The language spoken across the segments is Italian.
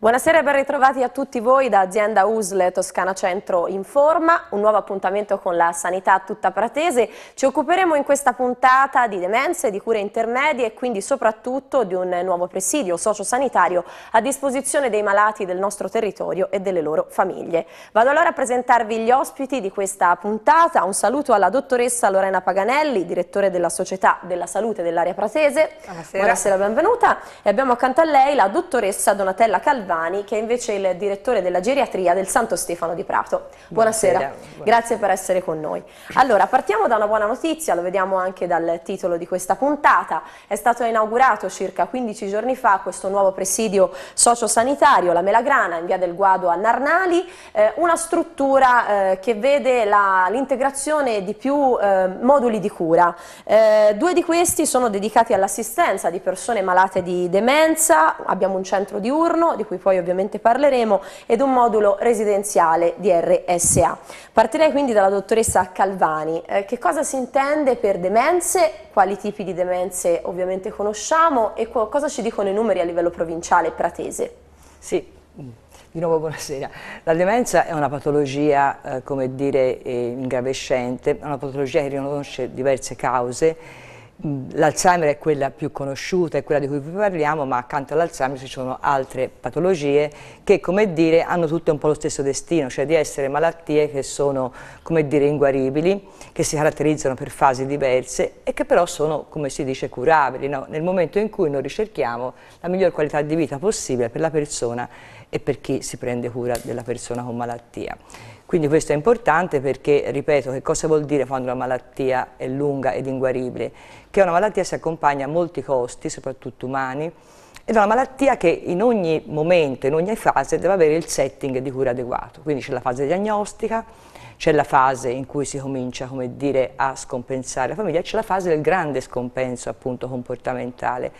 Buonasera e ben ritrovati a tutti voi da azienda USL Toscana Centro Informa, un nuovo appuntamento con la sanità tutta pratese. Ci occuperemo in questa puntata di demenze, di cure intermedie e quindi soprattutto di un nuovo presidio sociosanitario a disposizione dei malati del nostro territorio e delle loro famiglie. Vado allora a presentarvi gli ospiti di questa puntata. Un saluto alla dottoressa Lorena Paganelli, direttore della Società della Salute dell'Area Pratese. Buonasera. Buonasera, benvenuta. E abbiamo accanto a lei la dottoressa Donatella Calvini Albani, che è invece il direttore della geriatria del Santo Stefano di Prato. Buonasera, Buonasera. grazie per essere con noi. Allora, partiamo da una buona notizia, lo vediamo anche dal titolo di questa puntata. È stato inaugurato circa 15 giorni fa questo nuovo presidio sociosanitario, la Melagrana, in via del Guado a Narnali, eh, una struttura eh, che vede l'integrazione di più eh, moduli di cura. Eh, due di questi sono dedicati all'assistenza di persone malate di demenza, abbiamo un centro diurno di cui cui poi ovviamente parleremo, ed un modulo residenziale di RSA. Partirei quindi dalla dottoressa Calvani. Eh, che cosa si intende per demenze? Quali tipi di demenze ovviamente conosciamo e co cosa ci dicono i numeri a livello provinciale e pratese? Sì, di nuovo buonasera. La demenza è una patologia, eh, come dire, eh, ingravescente, è una patologia che riconosce diverse cause L'Alzheimer è quella più conosciuta, è quella di cui vi parliamo, ma accanto all'Alzheimer ci sono altre patologie che, come dire, hanno tutte un po' lo stesso destino, cioè di essere malattie che sono, come dire, inguaribili, che si caratterizzano per fasi diverse e che però sono, come si dice, curabili. No? Nel momento in cui noi ricerchiamo la miglior qualità di vita possibile per la persona e per chi si prende cura della persona con malattia. Quindi questo è importante perché, ripeto, che cosa vuol dire quando una malattia è lunga ed inguaribile? Che una malattia si accompagna a molti costi, soprattutto umani, ed è una malattia che in ogni momento, in ogni fase, deve avere il setting di cura adeguato. Quindi c'è la fase diagnostica, c'è la fase in cui si comincia, come dire, a scompensare la famiglia, c'è la fase del grande scompenso appunto comportamentale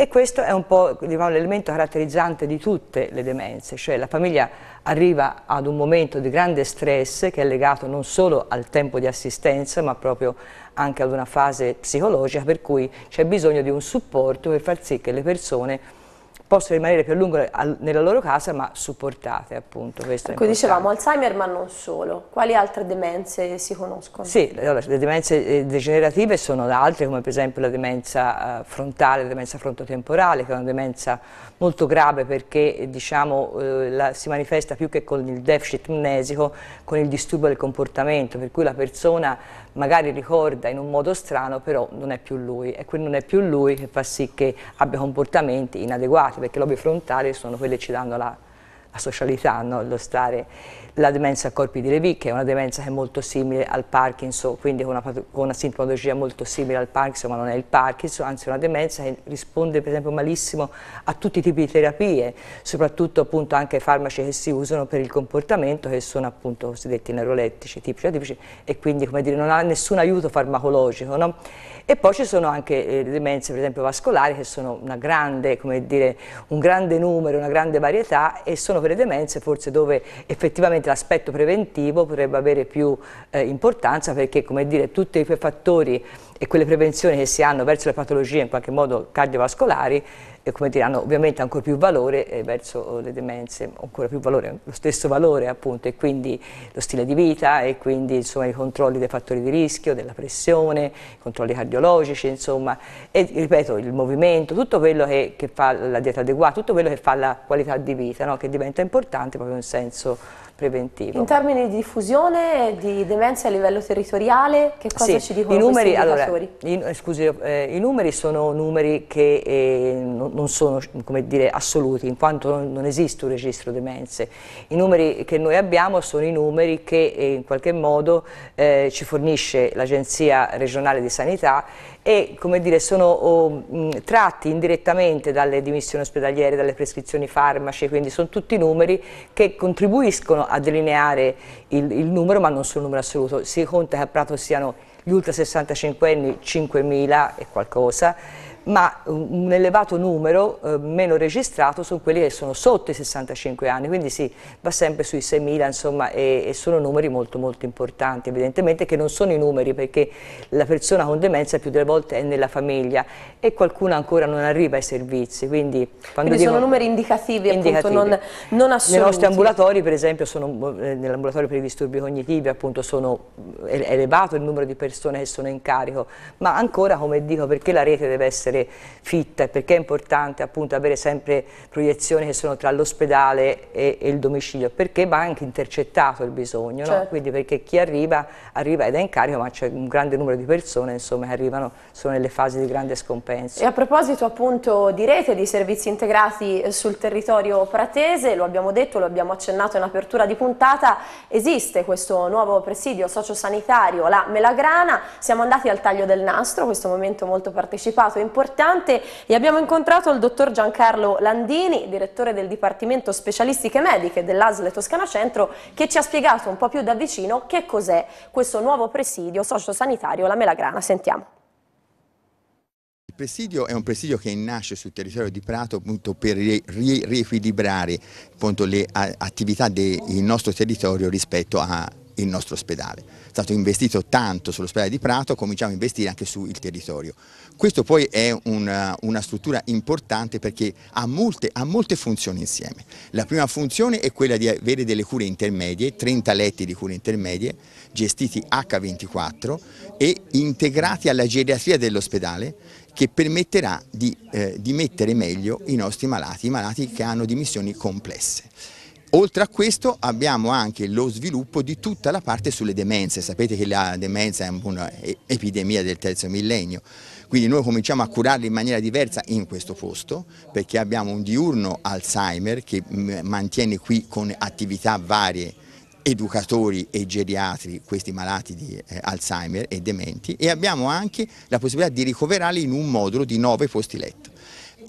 e questo è un po' diciamo, l'elemento caratterizzante di tutte le demenze, cioè la famiglia arriva ad un momento di grande stress che è legato non solo al tempo di assistenza ma proprio anche ad una fase psicologica per cui c'è bisogno di un supporto per far sì che le persone possono rimanere più a lungo al, nella loro casa ma supportate appunto. Questo ecco, dicevamo Alzheimer ma non solo, quali altre demenze si conoscono? Sì, allora, le demenze eh, degenerative sono altre come per esempio la demenza eh, frontale, la demenza frontotemporale che è una demenza molto grave perché diciamo, eh, la, si manifesta più che con il deficit amnesico, con il disturbo del comportamento per cui la persona magari ricorda in un modo strano però non è più lui e quindi non è più lui che fa sì che abbia comportamenti inadeguati perché lobe frontali sono quelle che ci danno la, la socialità, no? lo stare la demenza a corpi di Levy, che è una demenza che è molto simile al Parkinson, quindi con una, con una sintomatologia molto simile al Parkinson, ma non è il Parkinson, anzi è una demenza che risponde per esempio malissimo a tutti i tipi di terapie, soprattutto appunto anche ai farmaci che si usano per il comportamento, che sono appunto cosiddetti neurolettici, tipici atipici, e quindi come dire, non ha nessun aiuto farmacologico. No? E poi ci sono anche eh, le demenze per esempio vascolari che sono grande, dire, un grande numero, una grande varietà e sono quelle demenze forse dove effettivamente l'aspetto preventivo potrebbe avere più eh, importanza perché come dire, tutti quei fattori e quelle prevenzioni che si hanno verso le patologie in qualche modo cardiovascolari e come dire, hanno ovviamente ancora più valore eh, verso eh, le demenze, ancora più valore, lo stesso valore appunto, e quindi lo stile di vita e quindi insomma, i controlli dei fattori di rischio, della pressione, i controlli cardiologici, insomma, e ripeto, il movimento, tutto quello che, che fa la dieta adeguata, tutto quello che fa la qualità di vita, no? che diventa importante proprio in senso Preventivo. In termini di diffusione di demenze a livello territoriale, che cosa sì, ci dicono i numeri, allora, i, eh, scusi, eh, i numeri sono numeri che eh, non, non sono dire, assoluti, in quanto non, non, esiste un registro demenze. I numeri che noi abbiamo sono i numeri che eh, in qualche modo eh, ci fornisce l'Agenzia regionale di sanità e dire, sono oh, mh, tratti indirettamente dalle dimissioni ospedaliere, dalle prescrizioni farmaci, quindi sono tutti numeri che contribuiscono a delineare il, il numero, ma non sul numero assoluto. Si conta che a Prato siano gli ultra 65 anni 5.000 e qualcosa, ma un elevato numero eh, meno registrato sono quelli che sono sotto i 65 anni, quindi si sì, va sempre sui 6.000 insomma e, e, sono numeri molto molto importanti evidentemente che non sono i numeri perché la persona con demenza più delle volte è nella famiglia e qualcuno ancora non arriva ai servizi, quindi, quindi sono numeri indicativi, indicativi. appunto non, non assoluti. Nei nostri ambulatori per esempio, sono, eh, nell'ambulatorio per i disturbi cognitivi appunto sono eh, elevato il numero di persone che sono in carico, ma ancora come dico perché la rete deve essere sempre fitta, perché è importante appunto avere sempre proiezioni che sono tra l'ospedale e, e, il domicilio, perché va anche intercettato il bisogno, certo. no? quindi perché chi arriva, arriva ed è in carico, ma c'è un grande numero di persone insomma, che arrivano, sono nelle fasi di grande scompenso. E a proposito appunto di rete, di servizi integrati sul territorio pratese, lo abbiamo detto, lo abbiamo accennato in apertura di puntata, esiste questo nuovo presidio sociosanitario, la Melagrana, siamo andati al taglio del nastro, questo momento molto partecipato e importante, importante e abbiamo incontrato il dottor Giancarlo Landini, direttore del Dipartimento Specialistiche Mediche dell'ASL Toscana Centro, che ci ha spiegato un po' più da vicino che cos'è questo nuovo presidio sociosanitario La Melagrana. Sentiamo. Il presidio è un presidio che nasce sul territorio di Prato appunto per riequilibrare appunto, le attività del nostro territorio rispetto a il nostro ospedale. È stato investito tanto sull'ospedale di Prato, cominciamo a investire anche sul territorio. Questo poi è una, una struttura importante perché ha molte, ha molte, funzioni insieme. La prima funzione è quella di avere delle cure intermedie, 30 letti di cure intermedie, gestiti H24 e integrati alla geriatria dell'ospedale che permetterà di, eh, di mettere meglio i nostri malati, i malati che hanno dimissioni complesse. Oltre a questo abbiamo anche lo sviluppo di tutta la parte sulle demenze, sapete che la demenza è un'epidemia del terzo millennio, quindi noi cominciamo a curarli in maniera diversa in questo posto perché abbiamo un diurno Alzheimer che mm, mantiene qui con attività varie educatori e geriatri questi malati di eh, Alzheimer e dementi e abbiamo anche la possibilità di ricoverarli in un modulo di nove posti letto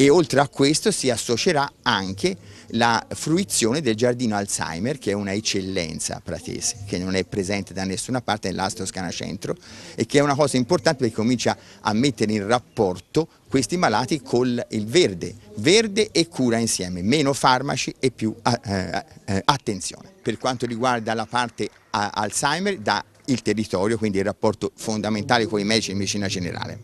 e oltre a questo si associerà anche la fruizione del giardino Alzheimer che è una eccellenza pratese che non è presente da nessuna parte nell'Astro Scana Centro e che è una cosa importante perché comincia a mettere in rapporto questi malati con il verde, verde e cura insieme, meno farmaci e più eh, eh, eh attenzione. Per quanto riguarda la parte eh, Alzheimer da il territorio, quindi il rapporto fondamentale con i medici in medicina generale.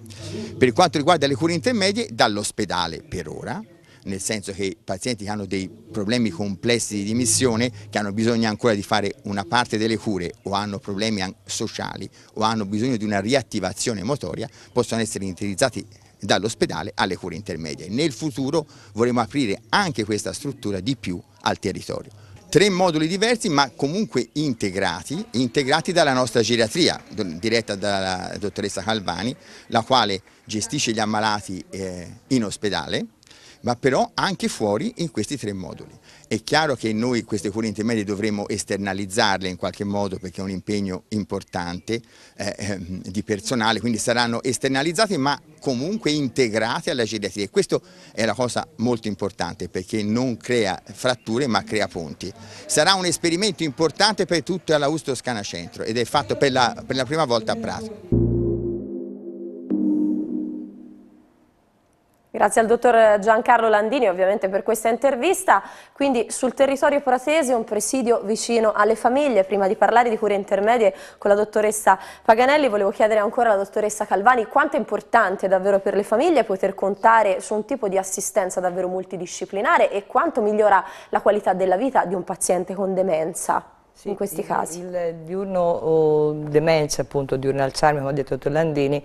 Per quanto riguarda le cure intermedie, dall'ospedale per ora, nel senso che i pazienti che hanno dei problemi complessi di dimissione, che hanno bisogno ancora di fare una parte delle cure o hanno problemi sociali o hanno bisogno di una riattivazione motoria, possono essere interizzati dall'ospedale alle cure intermedie. Nel futuro vorremmo aprire anche questa struttura di più al territorio tre moduli diversi ma comunque integrati, integrati dalla nostra geriatria diretta dalla dottoressa Calvani, la quale gestisce gli ammalati eh, in ospedale ma però anche fuori in questi tre moduli. È chiaro che noi queste cure intermedie dovremmo esternalizzarle in qualche modo perché è un impegno importante eh, ehm, di personale, quindi saranno esternalizzate ma comunque integrate alla geriatria. Questa è la cosa molto importante perché non crea fratture ma crea ponti. Sarà un esperimento importante per tutta l'Austo Scana Centro ed è fatto per la, per la prima volta a Prato. Grazie al dottor Giancarlo Landini ovviamente per questa intervista. Quindi sul territorio pratese un presidio vicino alle famiglie. Prima di parlare di cure intermedie con la dottoressa Paganelli volevo chiedere ancora alla dottoressa Calvani quanto è importante davvero per le famiglie poter contare su un tipo di assistenza davvero multidisciplinare e quanto migliora la qualità della vita di un paziente con demenza. Sì, in questi il, casi. Il diurno oh, demenza, appunto, diurno Alzheimer, come ha detto Landini,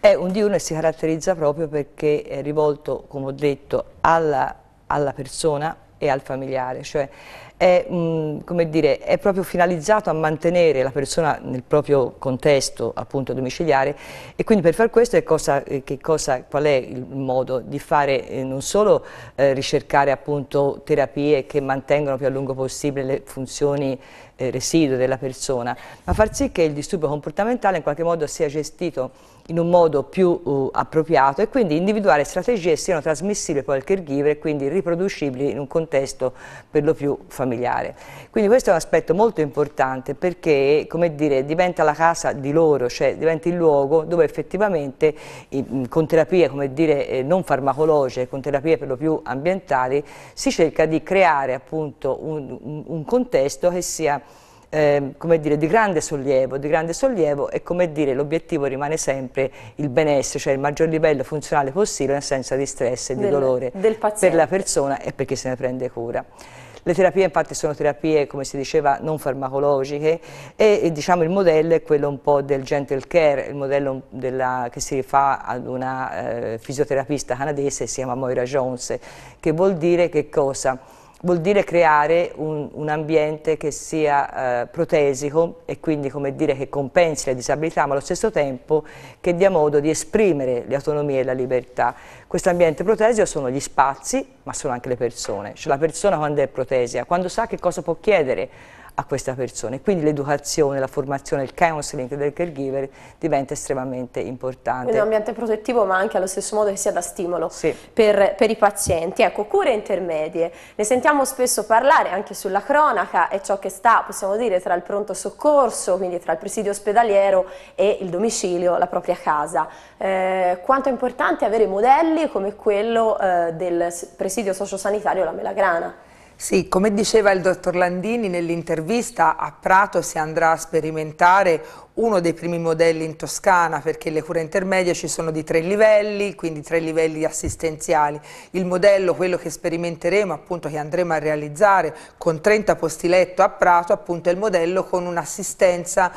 è un diurno che si caratterizza proprio perché è rivolto, come ho detto, alla, alla persona, e al familiare, cioè è, mh, mm, dire, è, proprio finalizzato a mantenere la persona nel proprio contesto appunto domiciliare e quindi per far questo è cosa, eh, cosa, qual è il modo di fare eh, non solo eh, ricercare appunto terapie che mantengono più a lungo possibile le funzioni eh, residue della persona, ma far sì che il disturbo comportamentale in qualche modo sia gestito in un modo più uh, appropriato e quindi individuare strategie che siano trasmissibili poi al caregiver e quindi riproducibili in un contesto per lo più familiare. Quindi questo è un aspetto molto importante perché come dire, diventa la casa di loro, cioè diventa il luogo dove effettivamente con terapie come dire, eh, non farmacologiche, con terapie per lo più ambientali, si cerca di creare appunto un, un contesto che sia eh, come dire, di grande sollievo, di grande sollievo e come dire l'obiettivo rimane sempre il benessere, cioè il maggior livello funzionale possibile in assenza di stress e di del, dolore del per la persona e per chi se ne prende cura. Le terapie infatti sono terapie, come si diceva, non farmacologiche e, e diciamo il modello è quello un po' del gentle care, il modello della, che si rifà ad una eh, fisioterapista canadese, si chiama Moira Jones, che vuol dire che cosa? vuol dire creare un, un ambiente che sia eh, protesico e quindi come dire, che compensi le disabilità ma allo stesso tempo che dia modo di esprimere le autonomie e la libertà. Questo ambiente protesico sono gli spazi ma sono anche le persone, cioè la persona quando è protesica, quando sa che cosa può chiedere a questa persona. E quindi l'educazione, la formazione, il counseling del caregiver diventa estremamente importante. Quindi Un ambiente protettivo ma anche allo stesso modo che sia da stimolo sì. per, per, i pazienti. Ecco, cure intermedie, ne sentiamo spesso parlare anche sulla cronaca, è ciò che sta, possiamo dire, tra il pronto soccorso, quindi tra il presidio ospedaliero e il domicilio, la propria casa. Eh, quanto è importante avere modelli come quello eh, del presidio sociosanitario La Melagrana? Sì, come diceva il dottor Landini nell'intervista, a Prato si andrà a sperimentare uno dei primi modelli in Toscana perché le cure intermedie ci sono di tre livelli, quindi tre livelli assistenziali. Il modello, quello che sperimenteremo, appunto che andremo a realizzare con 30 posti letto a Prato, appunto è il modello con un'assistenza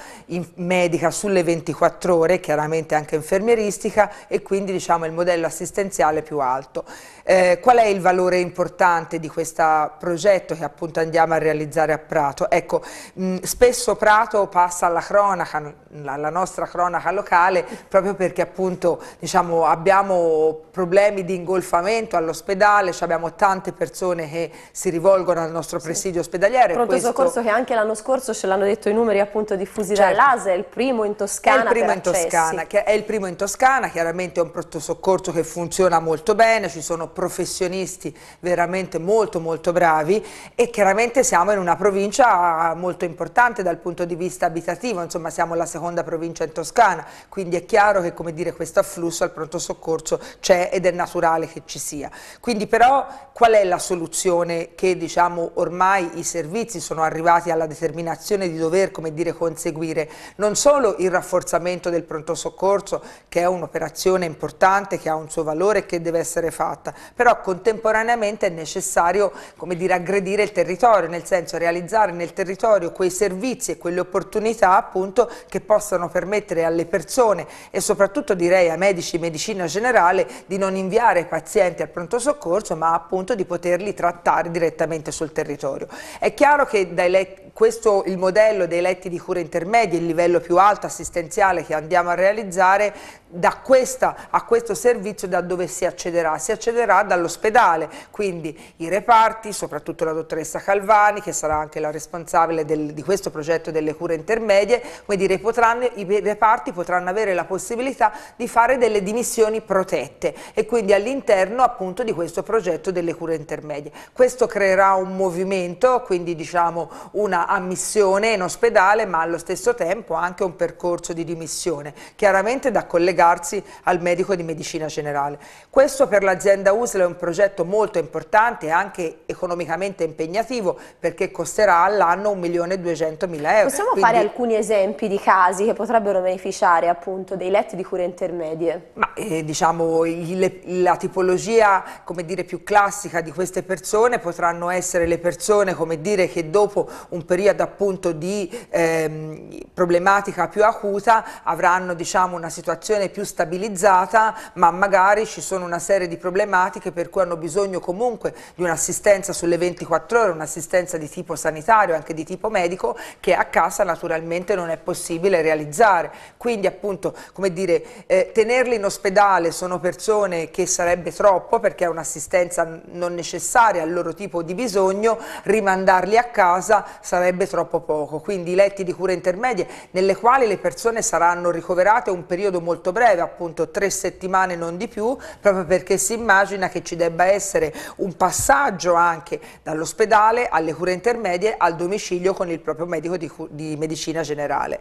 medica sulle 24 ore, chiaramente anche infermieristica e quindi diciamo il modello assistenziale più alto. Eh, qual è il valore importante di questo progetto che appunto andiamo a realizzare a Prato? Ecco, mh, spesso Prato passa alla cronaca, la, la, nostra cronaca locale proprio perché appunto diciamo, abbiamo problemi di ingolfamento all'ospedale, abbiamo tante persone che si rivolgono al nostro presidio sì. ospedaliero. Pronto questo... soccorso che anche l'anno scorso ce l'hanno detto i numeri appunto diffusi certo. dall'ASE, è il primo in Toscana. È il primo in Toscana, è il primo in Toscana, chiaramente è un pronto soccorso che funziona molto bene, ci sono professionisti veramente molto molto bravi e chiaramente siamo in una provincia molto importante dal punto di vista abitativo, insomma siamo la seconda provincia in Toscana, quindi è chiaro che come dire, questo afflusso al pronto soccorso c'è ed è naturale che ci sia. Quindi però qual è la soluzione che diciamo, ormai i servizi sono arrivati alla determinazione di dover dire, conseguire? Non solo il rafforzamento del pronto soccorso che è un'operazione importante, che ha un suo valore e che deve essere fatta, però contemporaneamente è necessario come dire, aggredire il territorio, nel senso realizzare nel territorio quei servizi e quelle opportunità appunto che possano permettere alle persone e soprattutto direi a medici e medicina generale di non inviare pazienti al pronto soccorso ma appunto di poterli trattare direttamente sul territorio. È chiaro che dai questo il modello dei letti di cura intermedia, il livello più alto assistenziale che andiamo a realizzare, da questa a questo servizio da dove si accederà? Si accederà dall'ospedale, quindi i reparti, soprattutto la dottoressa Calvani che sarà anche la responsabile del, di questo progetto delle cure intermedie, dire, potranno, i reparti potranno avere la possibilità di fare delle dimissioni protette e quindi all'interno appunto di questo progetto delle cure intermedie. Questo creerà un movimento, quindi diciamo una ammissione in ospedale ma allo stesso tempo anche un percorso di dimissione, chiaramente da collegarsi al medico di medicina generale. Questo per l'azienda USL è un progetto molto importante e anche economicamente impegnativo perché costerà all'anno 1.200.000 euro. Possiamo Quindi... fare alcuni esempi di casi che potrebbero beneficiare appunto dei letti di cure intermedie? Ma eh, diciamo il, la tipologia come dire più classica di queste persone potranno essere le persone come dire che dopo un periodo periodo appunto di ehm, problematica più acuta avranno diciamo, una situazione più stabilizzata ma magari ci sono una serie di problematiche per cui hanno bisogno comunque di un'assistenza sulle 24 ore, un'assistenza di tipo sanitario, anche di tipo medico che a casa naturalmente non è possibile realizzare. Quindi appunto come dire, eh, tenerli in ospedale sono persone che sarebbe troppo perché è un'assistenza non necessaria al loro tipo di bisogno, rimandarli a casa sarebbe sarebbe troppo poco, quindi i letti di cura intermedie nelle quali le persone saranno ricoverate un periodo molto breve, appunto tre settimane non di più, proprio perché si immagina che ci debba essere un passaggio anche dall'ospedale alle cure intermedie al domicilio con il proprio medico di, di medicina generale.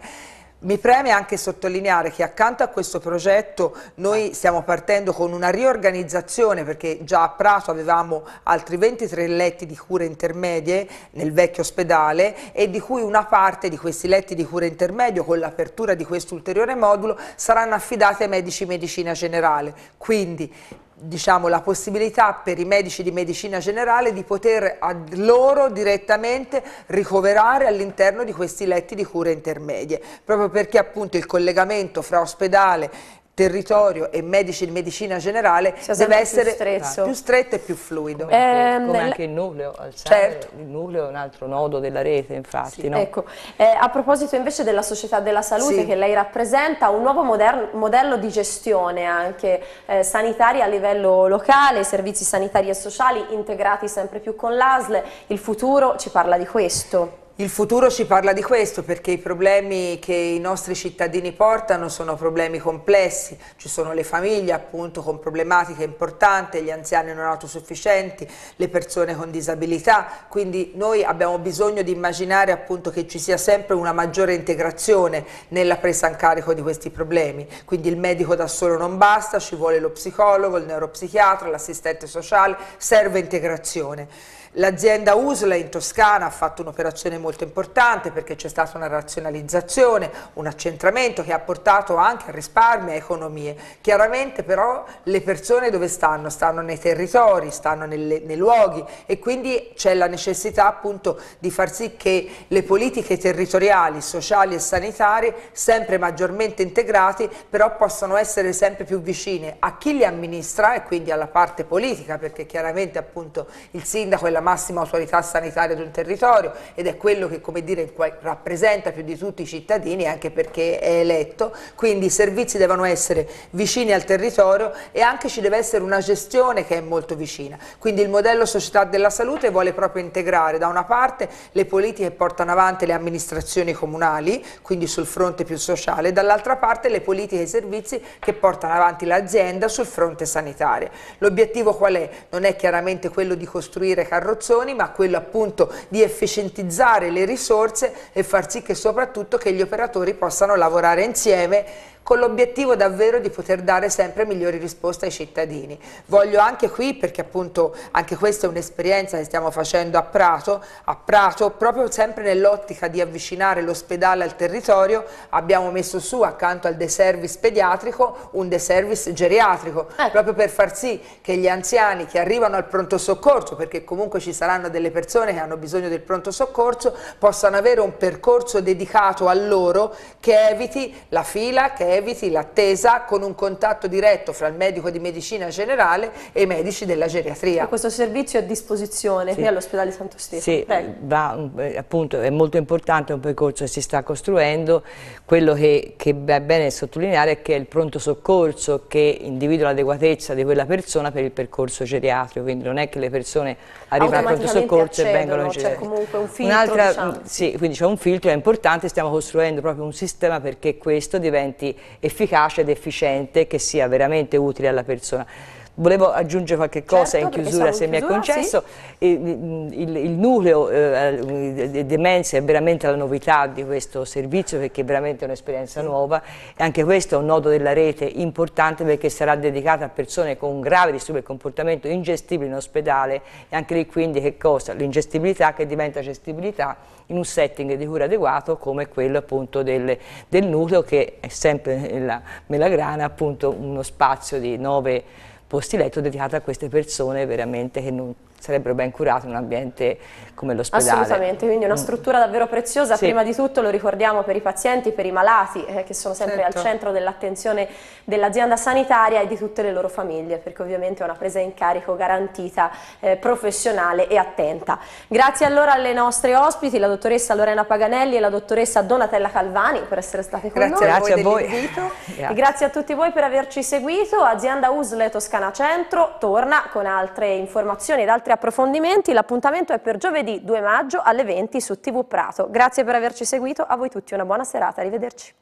Mi preme anche sottolineare che accanto a questo progetto noi ah. stiamo partendo con una riorganizzazione perché già a Prato avevamo altri 23 letti di cure intermedie nel vecchio ospedale e di cui una parte di questi letti di cura intermedio con l'apertura di questo ulteriore modulo saranno affidati ai medici medicina generale. Quindi diciamo, la possibilità per i medici di medicina generale di poter loro direttamente ricoverare all'interno di questi letti di cure intermedie, proprio perché appunto il collegamento fra ospedale territorio e medici di medicina generale deve essere più stretto. più stretto. e più fluido. Come, anche, ehm, come anche il nucleo, certo. il nucleo è un altro nodo della rete infatti. Sì, no? ecco. eh, a proposito invece della società della salute sì. che lei rappresenta, un nuovo modello di gestione anche eh, sanitaria a livello locale, servizi sanitari e sociali integrati sempre più con l'ASL, il futuro ci parla di questo. Il futuro ci parla di questo perché i problemi che i nostri cittadini portano sono problemi complessi, ci sono le famiglie appunto con problematiche importanti, gli anziani non autosufficienti, le persone con disabilità, quindi noi abbiamo bisogno di immaginare appunto che ci sia sempre una maggiore integrazione nella presa in carico di questi problemi, quindi il medico da solo non basta, ci vuole lo psicologo, il neuropsichiatra, l'assistente sociale, serve integrazione. L'azienda Usla in Toscana ha fatto un'operazione molto importante perché c'è stata una razionalizzazione, un accentramento che ha portato anche a risparmi e a economie. Chiaramente però le persone dove stanno? Stanno nei territori, stanno nelle, nei luoghi e quindi c'è la necessità appunto di far sì che le politiche territoriali, sociali e sanitarie sempre maggiormente integrate però possano essere sempre più vicine a chi li amministra e quindi alla parte politica perché chiaramente appunto il sindaco e la massima autorità sanitaria di un territorio ed è quello che come dire, rappresenta più di tutti i cittadini anche perché è eletto, quindi i servizi devono essere vicini al territorio e anche ci deve essere una gestione che è molto vicina, quindi il modello società della salute vuole proprio integrare da una parte le politiche che portano avanti le amministrazioni comunali, quindi sul fronte più sociale, dall'altra parte le politiche e i servizi che portano avanti l'azienda sul fronte sanitario. L'obiettivo qual è? Non è chiaramente quello di costruire carrozze carrozzoni, ma quello appunto di efficientizzare le risorse e far sì che soprattutto che gli operatori possano lavorare insieme con l'obiettivo davvero di poter dare sempre migliori risposte ai cittadini. Voglio anche qui, perché appunto anche questa è un'esperienza che stiamo facendo a Prato, a Prato proprio sempre nell'ottica di avvicinare l'ospedale al territorio, abbiamo messo su accanto al deservice pediatrico un deservice geriatrico, eh. proprio per far sì che gli anziani che arrivano al pronto soccorso, perché comunque ci saranno delle persone che hanno bisogno del pronto soccorso, possano avere un percorso dedicato a loro che eviti la fila, che eviti l'attesa con un contatto diretto fra il medico di medicina generale e i medici della geriatria. E questo servizio è a disposizione sì. qui all'ospedale Santo Stefano. Sì, va, eh, appunto, è molto importante un percorso che si sta costruendo, quello che, che è bene sottolineare è che è il pronto soccorso che individua l'adeguatezza di quella persona per il percorso geriatrico, quindi non è che le persone arrivano al pronto soccorso accedono, e vengono in geriatria. C'è comunque un filtro, diciamo. Sì, quindi c'è un filtro, è importante, stiamo costruendo proprio un sistema perché questo diventi efficace ed efficiente che sia veramente utile alla persona. Volevo aggiungere qualche cosa certo, in chiusura, se chiusura, mi è concesso. Sì. Il, mm, mm, il, il, nucleo eh, eh demenza è veramente la novità di questo servizio perché è veramente un'esperienza nuova e anche questo è un nodo della rete importante perché sarà dedicato a persone con grave disturbo e comportamento ingestibile in ospedale e anche lì quindi che cosa? L'ingestibilità che diventa gestibilità in un setting di cura adeguato come quello appunto del, del nucleo che è sempre nella Melagrana appunto uno spazio di nove posti letto dedicati a queste persone veramente che non sarebbero ben curate in un ambiente come l'ospedale. Assolutamente, quindi una mm. struttura davvero preziosa, sì. prima di tutto lo ricordiamo per i pazienti, per i malati eh, che sono sempre certo. al centro dell'attenzione dell'azienda sanitaria e di tutte le loro famiglie, perché ovviamente è una presa in carico garantita, eh, professionale e attenta. Grazie allora alle nostre ospiti, la dottoressa Lorena Paganelli e la dottoressa Donatella Calvani per essere state con grazie, noi. Grazie a voi. Grazie. grazie a tutti voi per averci seguito. Azienda Usle Toscana Centro torna con altre informazioni ed altri approfondimenti l'appuntamento è per giovedì 2 maggio alle 20 su TV Prato. Grazie per averci seguito, a voi tutti una buona serata, arrivederci.